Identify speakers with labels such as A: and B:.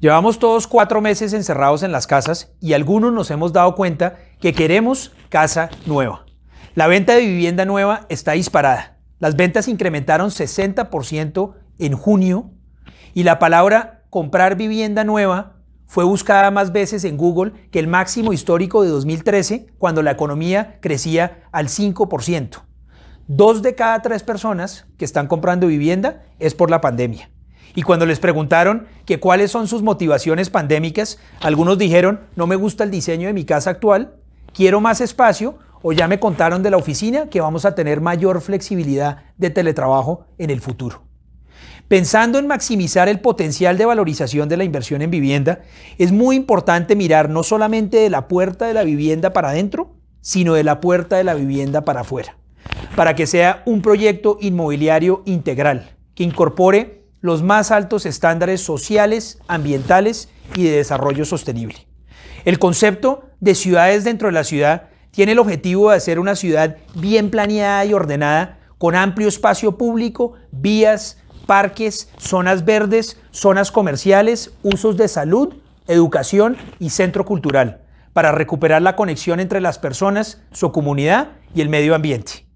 A: Llevamos todos cuatro meses encerrados en las casas y algunos nos hemos dado cuenta que queremos casa nueva. La venta de vivienda nueva está disparada. Las ventas incrementaron 60% en junio y la palabra comprar vivienda nueva fue buscada más veces en Google que el máximo histórico de 2013, cuando la economía crecía al 5%. Dos de cada tres personas que están comprando vivienda es por la pandemia. Y cuando les preguntaron que cuáles son sus motivaciones pandémicas, algunos dijeron, no me gusta el diseño de mi casa actual, quiero más espacio, o ya me contaron de la oficina que vamos a tener mayor flexibilidad de teletrabajo en el futuro. Pensando en maximizar el potencial de valorización de la inversión en vivienda, es muy importante mirar no solamente de la puerta de la vivienda para adentro, sino de la puerta de la vivienda para afuera, para que sea un proyecto inmobiliario integral, que incorpore los más altos estándares sociales, ambientales y de desarrollo sostenible. El concepto de ciudades dentro de la ciudad tiene el objetivo de hacer una ciudad bien planeada y ordenada, con amplio espacio público, vías, parques, zonas verdes, zonas comerciales, usos de salud, educación y centro cultural, para recuperar la conexión entre las personas, su comunidad y el medio ambiente.